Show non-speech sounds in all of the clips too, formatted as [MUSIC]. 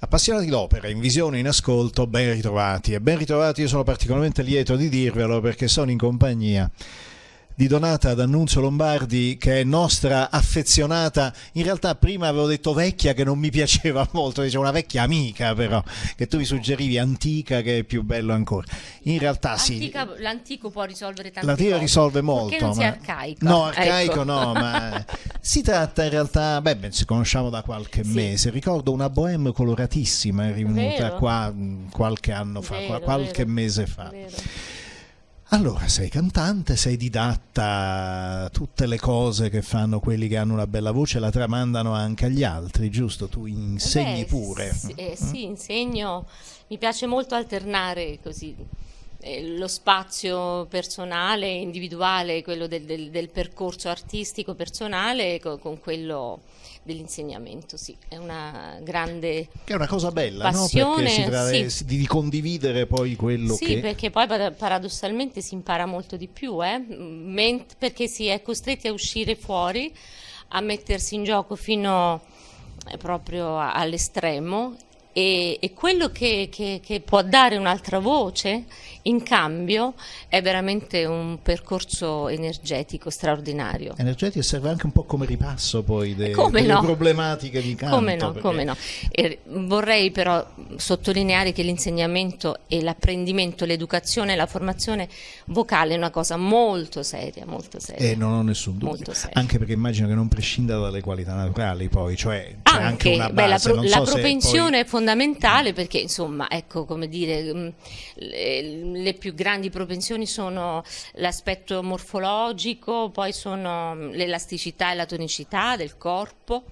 Appassionati d'opera, in visione, in ascolto, ben ritrovati e ben ritrovati io sono particolarmente lieto di dirvelo perché sono in compagnia di Donata D'Annunzio Lombardi che è nostra affezionata in realtà prima avevo detto vecchia che non mi piaceva [LAUGHS] molto dicevo una vecchia amica però che tu mi suggerivi antica che è più bello ancora in realtà Antica, sì l'antico può risolvere tante l'antico risolve molto non ma... sia arcaico no ecco. arcaico ecco. no [LAUGHS] ma si tratta in realtà beh, beh ci conosciamo da qualche sì. mese ricordo una bohème coloratissima è venuta qua mm, qualche anno fa vero, qualche vero, mese fa vero. Allora, sei cantante, sei didatta, tutte le cose che fanno quelli che hanno una bella voce la tramandano anche agli altri, giusto? Tu insegni Beh, pure. Sì, eh, mm? sì, insegno, mi piace molto alternare così eh, lo spazio personale, individuale, quello del, del, del percorso artistico personale con, con quello dell'insegnamento, sì, è una grande che è una cosa bella, passione, no? perché si sì. di condividere poi quello sì, che Sì, perché poi paradossalmente si impara molto di più, eh? Ment- perché si è costretti a uscire fuori, a mettersi in gioco fino eh, proprio all'estremo e, e quello che, che, che, può dare un'altra voce in cambio è veramente un percorso energetico straordinario. Energetico serve anche un po' come ripasso poi de, come delle no. problematiche di campo. Come no, perché... come no. E vorrei però sottolineare che l'insegnamento e l'apprendimento, l'educazione e la formazione vocale è una cosa molto seria, molto seria. E eh, non ho nessun dubbio, anche perché immagino che non prescinda dalle qualità naturali poi, cioè anche, anche una base. Beh, la, pro- la so propensione poi... è fondamentale fondamentale perché insomma, ecco, come dire, mm, le, più grandi propensioni sono l'aspetto morfologico, poi sono mm, l'elasticità e la tonicità del corpo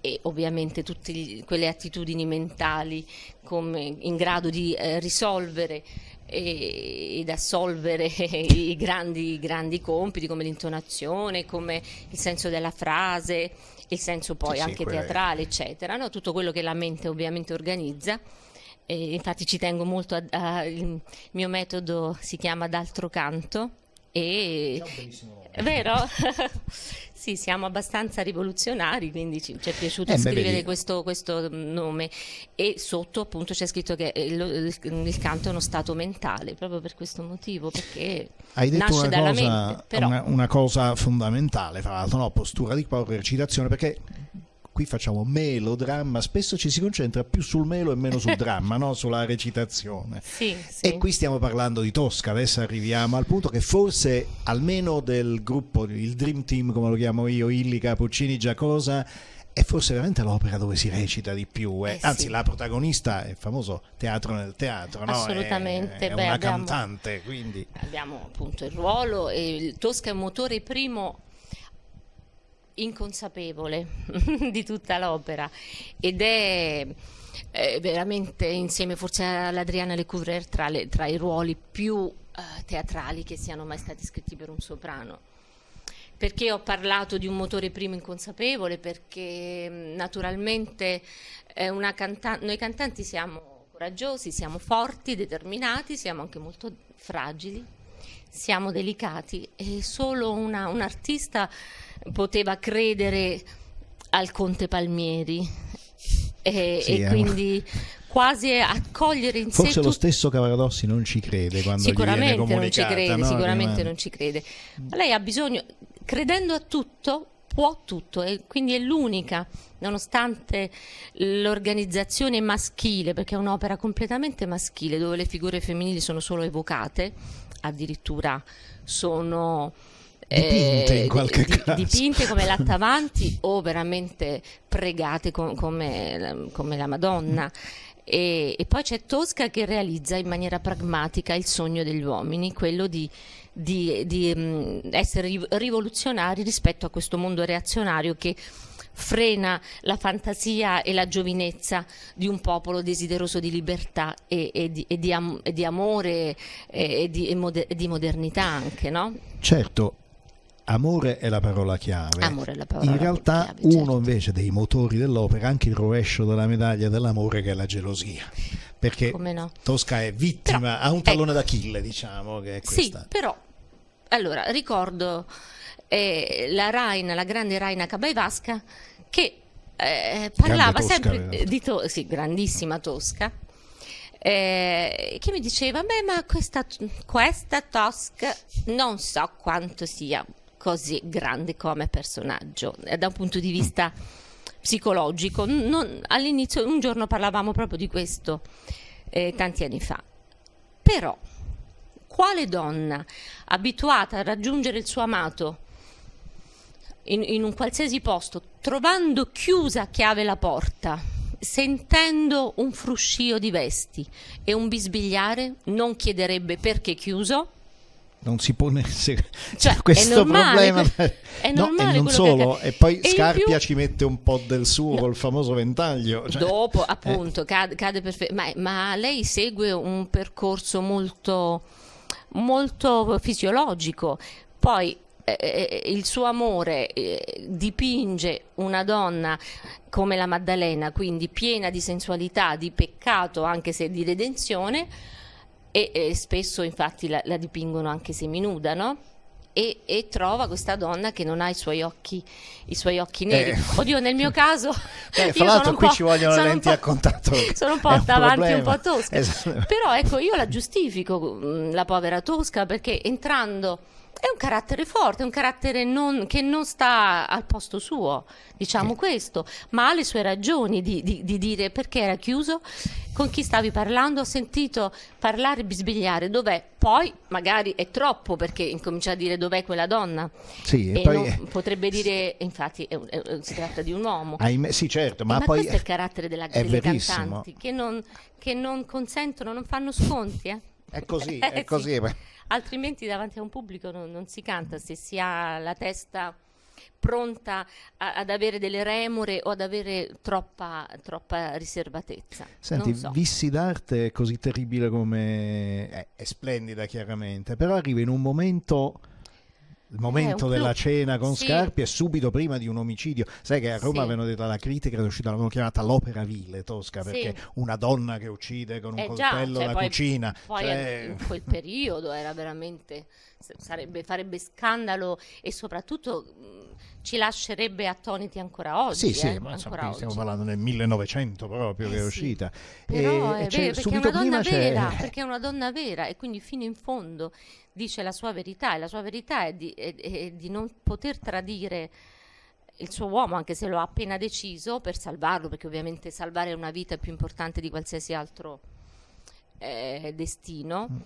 e ovviamente tutte gli, quelle attitudini mentali come, in grado di eh, risolvere ed assolvere [LAUGHS] i grandi, grandi compiti come l'intonazione, come il senso della frase, il senso poi sì, anche teatrale, è... eccetera, no? tutto quello che la mente ovviamente organizza. E infatti ci tengo molto al mio metodo si chiama d'altro canto e... C'è un Vero? [LAUGHS] sì, siamo abbastanza rivoluzionari, quindi ci, ci è piaciuto eh, scrivere questo, questo, nome. E sotto appunto c'è scritto che il, eh, il, il, canto è uno stato mentale, proprio per questo motivo, perché Hai detto nasce dalla cosa, mente. Però... Una, una, cosa fondamentale, fra l'altro, no? postura di cuore, recitazione, perché qui facciamo melodramma, spesso ci si concentra più sul melo e meno sul [LAUGHS] dramma, no? sulla recitazione. Sì, sì. E qui stiamo parlando di Tosca, adesso arriviamo al punto che forse almeno del gruppo, il Dream Team come lo chiamo io, Illica, Puccini, Giacosa, è forse veramente l'opera dove si recita di più. Eh? Eh sì. Anzi, la protagonista è il famoso teatro nel teatro, no? Assolutamente. È, è Beh, una abbiamo, cantante, quindi. Abbiamo appunto il ruolo, e il Tosca è un motore primo inconsapevole [LAUGHS] di tutta l'opera ed è, è, veramente insieme forse all'Adriana Lecouvreur tra, le, tra, i ruoli più eh, teatrali che siano mai stati scritti per un soprano. Perché ho parlato di un motore primo inconsapevole? Perché mm, naturalmente canta noi cantanti siamo coraggiosi, siamo forti, determinati, siamo anche molto fragili, siamo delicati e solo una, un artista poteva credere al Conte Palmieri e, sì, e eh, quindi quasi accogliere in Forse sé. Forse lo stesso Cavaradossi non ci crede quando sicuramente gli viene non ci crede, no? sicuramente non ci crede. Ma lei ha bisogno, credendo a tutto, può tutto e quindi è l'unica, nonostante l'organizzazione maschile, perché è un'opera completamente maschile dove le figure femminili sono solo evocate, addirittura sono eh, dipinte in qualche d- caso. Dipinte come lattavanti o veramente pregate com- come, come, la Madonna. E, e, poi c'è Tosca che realizza in maniera pragmatica il sogno degli uomini, quello di, di, di mm, essere rivoluzionari rispetto a questo mondo reazionario che frena la fantasia e la giovinezza di un popolo desideroso di libertà e, e, di, e, di, am- e di, amore e, di, moder- modernità anche, no? Certo, Amore è la parola chiave. La parola in realtà chiave, certo. uno certo. invece dei motori dell'opera, è anche il rovescio della medaglia dell'amore che è la gelosia. Perché no? Tosca è vittima, però, ha un tallone ecco. d'Achille, diciamo, che è questa. Sì, però, allora, ricordo eh, la Raina, la grande Raina Cabaivasca, che eh, parlava tosca, sempre di Tosca, sì, grandissima Tosca, eh, che mi diceva, beh, ma questa, questa Tosca non so quanto sia così grande come personaggio eh, da un punto di vista psicologico. Non, all'inizio un giorno parlavamo proprio di questo eh, tanti anni fa. Però quale donna abituata a raggiungere il suo amato in, in un qualsiasi posto, trovando chiusa a chiave la porta, sentendo un fruscio di vesti e un bisbigliare, non chiederebbe perché chiuso? non si pone se, cioè, questo normale, problema. È normale. No, e non solo, che... e poi e Scarpia più... ci mette un po' del suo no. col famoso ventaglio. Cioè... Dopo, eh. appunto, eh. cade, cade perfetto. Ma, ma lei segue un percorso molto, molto fisiologico. Poi eh, eh, eh, il suo amore eh, dipinge una donna come la Maddalena, quindi piena di sensualità, di peccato, anche se di redenzione e, e spesso infatti la, la, dipingono anche seminuda, no? E, e, trova questa donna che non ha i suoi occhi, i suoi occhi neri. Eh. [LAUGHS] Oddio, nel mio caso. Eh, [LAUGHS] fra l'altro, qui ci vogliono le lenti a contatto. [LAUGHS] Sono un po' un davanti, problema. un po' tosca. Esatto. Però ecco, io la giustifico, mm, la povera Tosca, perché entrando è un carattere forte, è un carattere non, che non sta al posto suo, diciamo sì. questo, ma ha le sue ragioni di, di, di, dire perché era chiuso, con chi stavi parlando, ho sentito parlare e bisbigliare, dov'è? Poi magari è troppo perché incomincia a dire dov'è quella donna. Sì, e, poi, non, potrebbe dire, infatti, è, è, si tratta di un uomo. Ahimè, sì, certo, ma, eh, ma poi... Questo è il carattere della, delle verissimo. cantanti, che non, che non consentono, non fanno sconti, eh. È così, [LAUGHS] eh, è così. Altrimenti davanti a un pubblico non, non, si canta se si ha la testa pronta a, ad avere delle remore o ad avere troppa, troppa riservatezza. Senti, so. Vissi d'arte è così terribile come... È, è splendida chiaramente, però arriva in un momento il momento eh, della cena con sì. Scarpi è subito prima di un omicidio. Sai che a Roma sì. avevano detto la critica è uscita, l'avevano chiamata l'opera vile tosca, perché sì. una donna che uccide con un eh, coltello già, cioè, la poi, cucina. Poi cioè... in quel periodo era veramente sarebbe, farebbe scandalo e soprattutto ci lascerebbe attoniti ancora oggi. Sì, sì, eh, ma insomma, stiamo parlando nel 1900 proprio eh che è eh sì. uscita. Però e, è vero, perché è una donna vera, [LAUGHS] perché è una donna vera e quindi fino in fondo dice la sua verità e la sua verità è di, è, è di non poter tradire il suo uomo, anche se lo ha appena deciso, per salvarlo, perché ovviamente salvare una vita è più importante di qualsiasi altro eh, destino. Mm.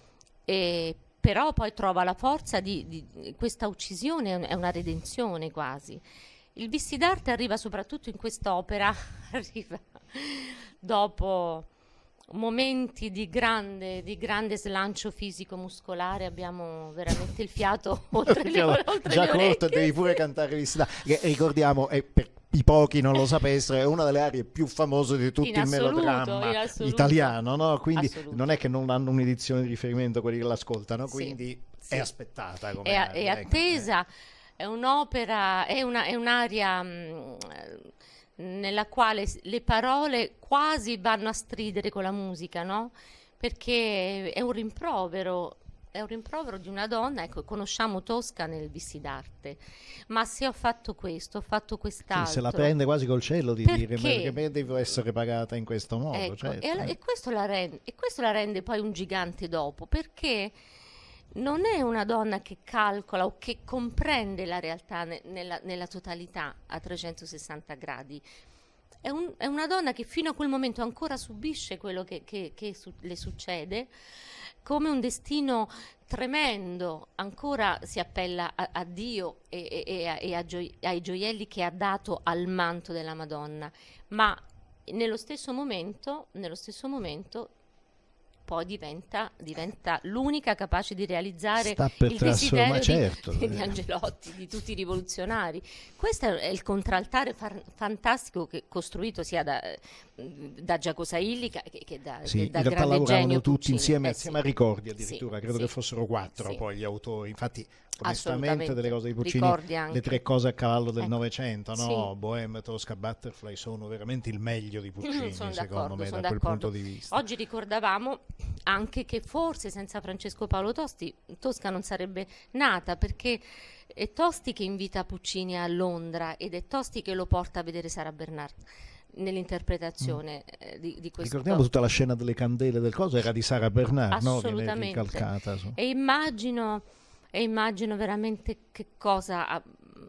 E, però poi trova la forza di, di questa uccisione, è una redenzione quasi. Il Vissidarte arriva soprattutto in quest'opera, [LAUGHS] arriva dopo momenti di grande, di grande slancio fisico-muscolare, abbiamo veramente il fiato [LAUGHS] oltre le, oltre già le corto, devi pure cantare Ricordiamo, è per i pochi non lo sapessero, è una delle aree più famose di tutto assoluto, il melodramma italiano, no? quindi non è che non hanno un'edizione di riferimento quelli che l'ascoltano, quindi sì, è sì. aspettata. Come è, a, è ecco, eh. attesa, è un'opera, è, una, è un'aria... Mh, mm, nella quale le parole quasi vanno a stridere con la musica, no? Perché è un rimprovero, è un rimprovero di una donna, ecco, conosciamo Tosca nel Vissi d'arte, ma se ho fatto questo, ho fatto quest'altro... Sì, se la prende quasi col cielo di perché? dire, perché devo essere pagata in questo modo, ecco, certo. e, eh. e, questo rende, e questo la rende poi un gigante dopo, perché non è una donna che calcola o che comprende la realtà ne, nella, nella, totalità a 360 gradi. È, un, è, una donna che fino a quel momento ancora subisce quello che, che, che su, le succede come un destino tremendo, ancora si appella a, a Dio e, e, e a, gio, ai gioielli che ha dato al manto della Madonna, ma nello stesso momento, nello stesso momento poi diventa, diventa l'unica capace di realizzare il desiderio certo, di, [LAUGHS] eh. di, Angelotti, di tutti i rivoluzionari. Questo è il contraltare far, fantastico che, costruito sia da, da Giacosa Illica che, che da sì, che da In realtà lavoravano tutti Puccini. insieme, eh, insieme a Ricordi addirittura, sì, credo sì. che fossero quattro poi gli autori, infatti onestamente delle cose di Puccini, le tre cose a cavallo del ecco. Novecento, ecco. no? Sì. Bohème, Tosca, Butterfly sono veramente il meglio di mm, Puccini, secondo me, da quel punto di vista. Oggi ricordavamo anche che forse senza Francesco Paolo Tosti Tosca non sarebbe nata perché è Tosti che invita Puccini a Londra ed è Tosti che lo porta a vedere Sara Bernard nell'interpretazione mm. Eh, di, di, questo. Ricordiamo tutta la scena delle candele del coso, era di Sara Bernard, no? Viene Su. E immagino e immagino veramente che cosa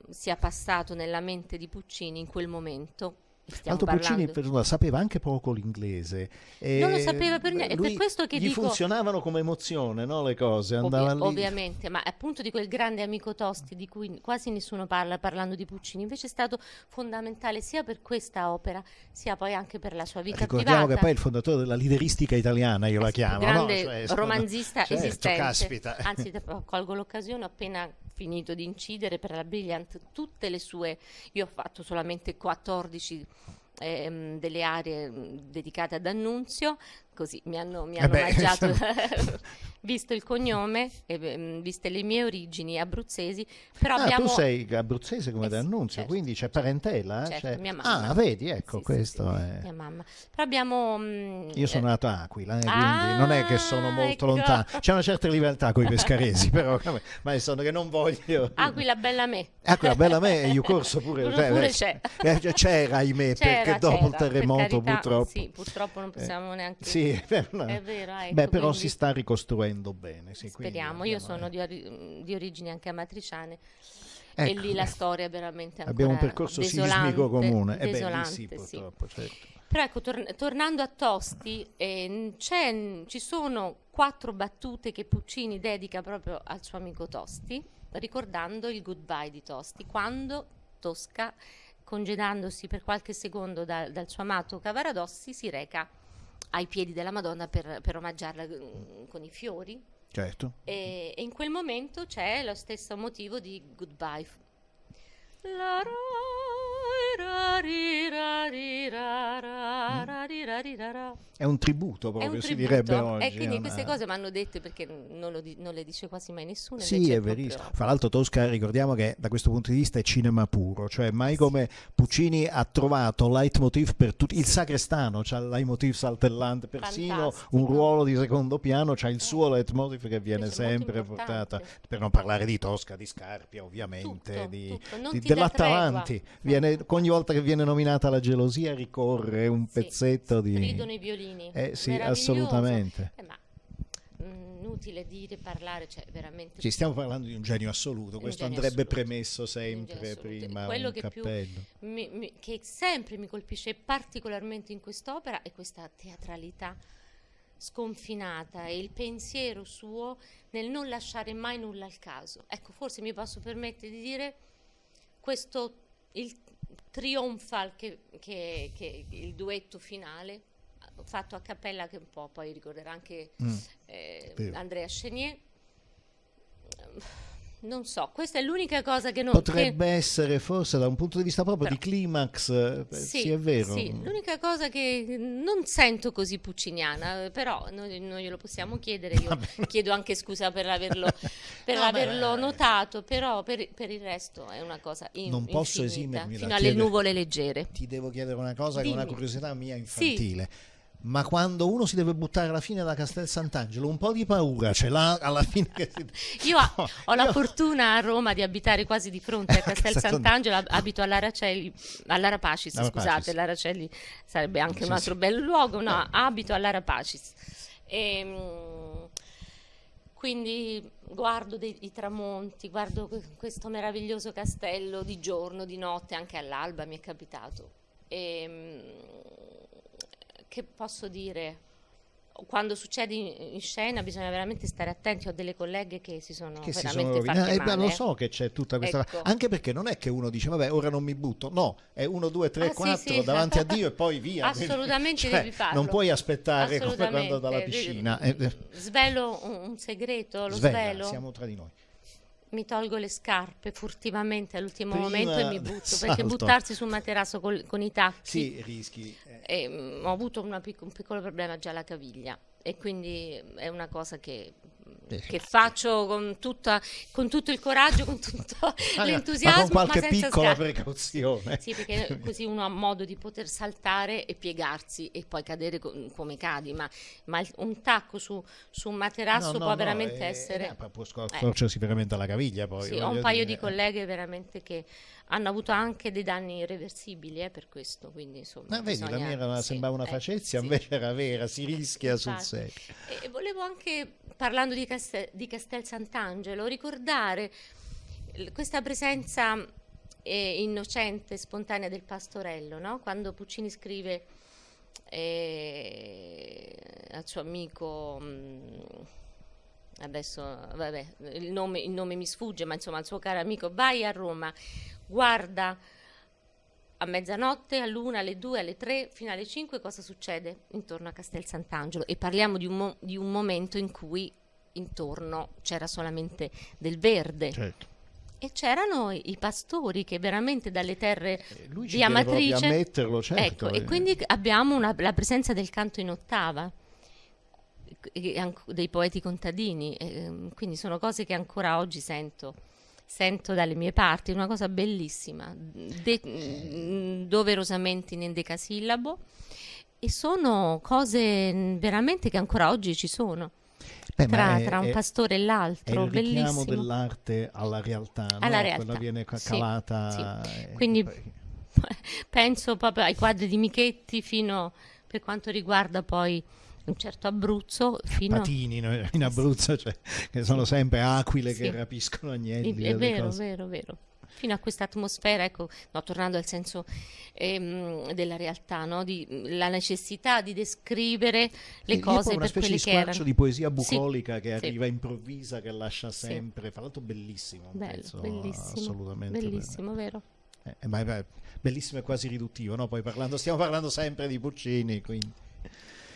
sia passato nella mente di Puccini in quel momento Stiamo Alto Pulcini sapeva anche poco l'inglese. non lo ehm, sapeva per niente, è per questo che gli dico... funzionavano come emozione no, le cose, andava Ovvia- Ovviamente, ma appunto di quel grande amico Tosti di cui quasi nessuno parla parlando di Puccini, invece è stato fondamentale sia per questa opera sia poi anche per la sua vita Ricordiamo privata. che poi è il fondatore della lideristica italiana, io la eh chiamo. Grande no? cioè, romanzista certo, esistente. Caspita. Anzi, colgo l'occasione appena finito di incidere per la Brilliant tutte le sue, io ho fatto solamente 14 ehm, delle aree dedicate ad Annunzio, così mi hanno, mi eh hanno eh beh, mangiato, [LAUGHS] visto il cognome, e, mm, viste le mie origini abruzzesi. Però ah, abbiamo... tu sei abruzzese come eh, dell'annunzio, certo, quindi c'è parentela. Eh, certo, c'è... Cioè mia mamma. Ah, vedi, ecco, sì, questo sì, è... Mia mamma. Però abbiamo... Mh, mm, Io sono eh, nato a Aquila, eh, ah, quindi non è che sono molto ecco. lontano. C'è una certa libertà con i [LAUGHS] pescaresi, però, ma sono che non voglio... Aquila bella me. Aquila bella me e io corso pure... pure, pure c'è. c'era, ahimè, c'era, perché dopo c'era, il terremoto carità, purtroppo... Sì, purtroppo non possiamo neanche... Sì, [LAUGHS] vero, ecco, beh, però si sta ricostruendo bene. Sì, speriamo, io sono eh. di, ori- di origini anche amatriciane. Ecco, e lì ecco. la storia è veramente ancora Abbiamo un percorso sismico comune, è eh sì, purtroppo, sì. certo. Però ecco, tor- tornando a Tosti, eh, ci sono quattro battute che Puccini dedica proprio al suo amico Tosti, ricordando il goodbye di Tosti, quando Tosca, congedandosi per qualche secondo da, dal suo amato Cavaradossi, si reca ai piedi della Madonna per, per omaggiarla mm, con i fiori. Certo. E, e, in quel momento c'è lo stesso motivo di Goodbye. La è un tributo proprio, un si direbbe oggi. E quindi queste una... cose vanno dette perché non, lo, non, le dice quasi mai nessuno. Sì, è verissimo. Proprio... Fra l'altro Tosca, ricordiamo che da questo punto di vista è cinema puro, cioè mai come Puccini ha trovato leitmotiv per tutti, il sacrestano c'ha il leitmotiv saltellante, persino Fantastico. un ruolo di secondo piano c'ha il eh. suo leitmotiv che viene sempre portato, per non parlare di Tosca, di Scarpia ovviamente, tutto, di, tutto. di dell'Atalanti, viene, ogni ogni volta che viene nominata la gelosia ricorre un pezzetto di... Ridono i violini. Eh sì, assolutamente. Eh, ma mm, inutile dire, parlare, cioè veramente... Ci stiamo parlando di un genio assoluto, questo genio andrebbe assoluto. premesso sempre prima, Quello che, mi, mi, che sempre mi colpisce particolarmente in quest'opera è questa teatralità sconfinata e il pensiero suo nel non lasciare mai nulla al caso. Ecco, forse mi posso permettere di dire questo, il, trionfa il, che, che, che il duetto finale fatto a cappella che un po' poi ricorderà anche mm. eh, Andrea Chenier non so, questa è l'unica cosa che non... Potrebbe che... essere forse da un punto di vista proprio Però, di climax, eh, sì, sì, è vero. Sì, l'unica cosa che non sento così pucciniana, eh, però noi, noi glielo possiamo chiedere, io chiedo anche scusa per averlo, [LAUGHS] per averlo notato, però per, per, il resto è una cosa in, Non posso infinita, esimermi fino alle chiedere, nuvole leggere. Ti devo chiedere una cosa Dimmi. che è una curiosità mia infantile. Sì ma quando uno si deve buttare alla fine da Castel Sant'Angelo un po' di paura ce l'ha alla fine che si... [LAUGHS] io ho, ho la fortuna a Roma di abitare quasi di fronte a [LAUGHS] Castel Sant'Angelo abito all'Aracelli all'Arapacis scusate l'Aracelli sarebbe anche un altro bel luogo no, eh. abito all'Arapacis e, ehm, quindi guardo dei, i tramonti guardo questo meraviglioso castello di giorno, di notte anche all'alba mi è capitato e ehm, che posso dire? Quando succede in, in scena bisogna veramente stare attenti, ho delle colleghe che si sono che veramente si sono rovinate. Eh, beh, lo so che c'è tutta questa... Ecco. Anche perché non è che uno dice vabbè ora non mi butto, no, è 1, 2, 3, 4 davanti a [LAUGHS] Dio e poi via. Assolutamente cioè, devi farlo. Non puoi aspettare come quando dalla piscina. Svelo un segreto, lo Svela, svelo. Siamo tra di noi mi tolgo le scarpe furtivamente all'ultimo Prima momento e mi butto salto. perché buttarsi sul materasso col, con i tacchi sì, rischi eh, ehm, ho avuto pic- un piccolo problema già alla caviglia e quindi è una cosa che che faccio con, tutta, con, tutto il coraggio, con tutto [LAUGHS] l'entusiasmo. Ma con qualche ma piccola sgar- precauzione. Sì, perché [LAUGHS] così uno ha modo di poter saltare e piegarsi e poi cadere co- come cadi, ma, ma, un tacco su, su un materasso no, no, può no, veramente eh, eh essere... Eh, può scorcersi eh. veramente alla caviglia poi. Sì, ho un paio dire. di colleghe veramente che hanno avuto anche dei danni irreversibili eh, per questo. Quindi, insomma, ah, vedi, bisogna... la mia era, sì, sembrava una eh, facezia, invece sì. era vera, si rischia Infatti. sul serio. E volevo anche, parlando di Castel, di Castel Sant'Angelo, ricordare questa presenza eh, innocente, spontanea del pastorello, no? quando Puccini scrive eh, al suo amico... Mh, mm, adesso vabbè, il, nome, il nome mi sfugge, ma insomma al suo caro amico, vai a Roma, guarda a mezzanotte, all'una, alle due, alle tre, fino alle cinque cosa succede intorno a Castel Sant'Angelo e parliamo di un, di un momento in cui intorno c'era solamente del verde. Certo e c'erano i pastori che veramente dalle terre eh, Lui di Amatrice ammetterlo, certo. ecco, e eh. quindi abbiamo una, la presenza del canto in ottava dei poeti contadini ehm, quindi sono cose che ancora oggi sento sento dalle mie parti una cosa bellissima de- mm, doverosamente in endecasillabo e sono cose mm, veramente che ancora oggi ci sono Beh, tra, è, tra, un è, pastore e l'altro, è il bellissimo. dell'arte alla realtà, alla no? realtà. quella viene calata. Sì, sì. Eh, Quindi poi... [LAUGHS] penso proprio ai quadri di Michetti fino per quanto riguarda poi un certo Abruzzo fino Patini no? [LAUGHS] in Abruzzo cioè, che sono sempre aquile sì. che rapiscono agnelli è vero, vero, vero Fino a questa atmosfera, ecco, no, tornando al senso ehm, della realtà, no? di, la necessità di descrivere le e cose per quelle che erano. Una specie di squarcio di poesia bucolica sì, che arriva sì. improvvisa, che lascia sempre, fra l'altro bellissimo, Bello, bellissimo assolutamente. Bellissimo, bene. vero? Eh, eh, ma è bellissimo e quasi riduttivo, no? Poi parlando, stiamo parlando sempre di Puccini, quindi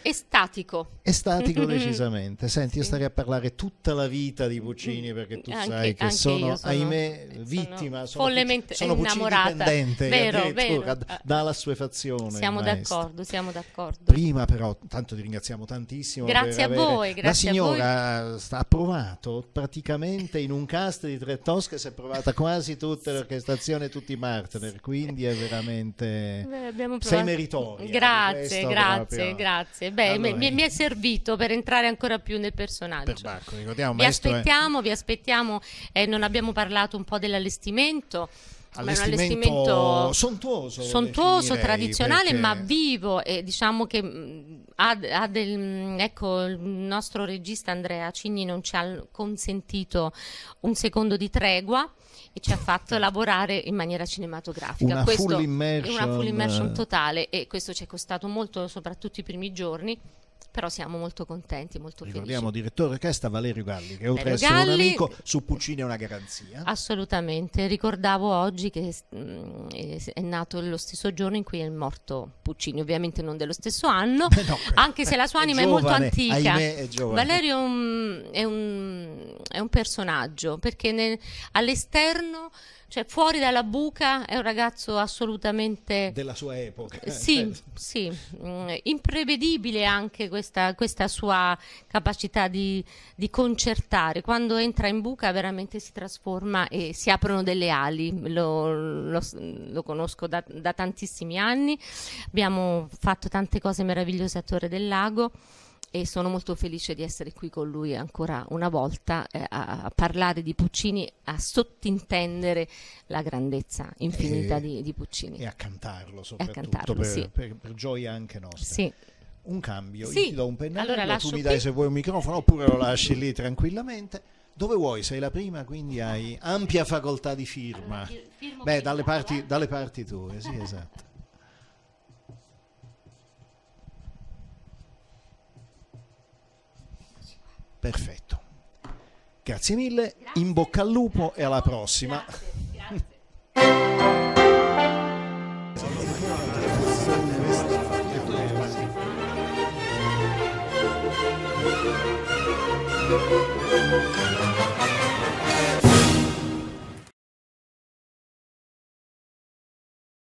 estatico estatico [LAUGHS] decisamente. Senti, io starei a parlare tutta la vita di Puccini mm, perché tu anche, sai che sono, sono, ahimè, vittima, sono, follemente sono innamorata dipendente vero, vero. dalla sua fazione. Siamo d'accordo, siamo d'accordo. Prima però, tanto ti ringraziamo tantissimo. Grazie a voi, grazie La signora ha provato praticamente in un cast di tre tosche, si è provata quasi tutta l'orchestrazione, tutti i partner, quindi è veramente... Beh, sei meritorio Grazie, grazie, proprio. grazie beh, allora, mi, mi, è servito per entrare ancora più nel personaggio. Per Barco, ricordiamo, vi eh. aspettiamo, è... vi aspettiamo, eh, non abbiamo parlato un po' dell'allestimento allestimento, un allestimento sontuoso, sontuoso tradizionale perché... ma vivo e diciamo che mm, ha, ha del, mm, ecco, il nostro regista Andrea Cigni non ci ha consentito un secondo di tregua e ci ha fatto [LAUGHS] lavorare in maniera cinematografica. Una full immersion. È una full immersion totale e questo ci è costato molto, soprattutto i primi giorni però siamo molto contenti, molto Ricordiamo, felici. direttore Cresta Valerio Galli, che oltre ad essere Galli, un amico, su Puccini è una garanzia. Assolutamente, ricordavo oggi che mm, è nato lo stesso giorno in cui è morto Puccini, ovviamente non dello stesso anno, [LAUGHS] eh no, eh, anche se la sua anima è, giovane, è molto antica. Ahimè, è Valerio è un, è un, è un personaggio, perché all'esterno cioè fuori dalla buca è un ragazzo assolutamente della sua epoca eh, sì, certo. sì. Mm, imprevedibile anche questa, questa sua capacità di, di, concertare quando entra in buca veramente si trasforma e si aprono delle ali lo, lo, lo conosco da, da tantissimi anni abbiamo fatto tante cose meravigliose a Torre del Lago e sono molto felice di essere qui con lui ancora una volta eh, a parlare di Puccini, a sottintendere la grandezza infinita e, di, di, Puccini. E a cantarlo soprattutto, a cantarlo, per, sì. per, per, gioia anche nostra. Sì. Un cambio, sì. io ti do un pennello, allora, tu mi dai qui. se vuoi un microfono oppure lo lasci lì tranquillamente. Dove vuoi, sei la prima, quindi hai ampia facoltà di firma. Allora, Beh, dalle parti, dalle parti tue, sì, esatto. Perfetto. Grazie mille, grazie. in bocca al lupo e alla prossima. Grazie, grazie.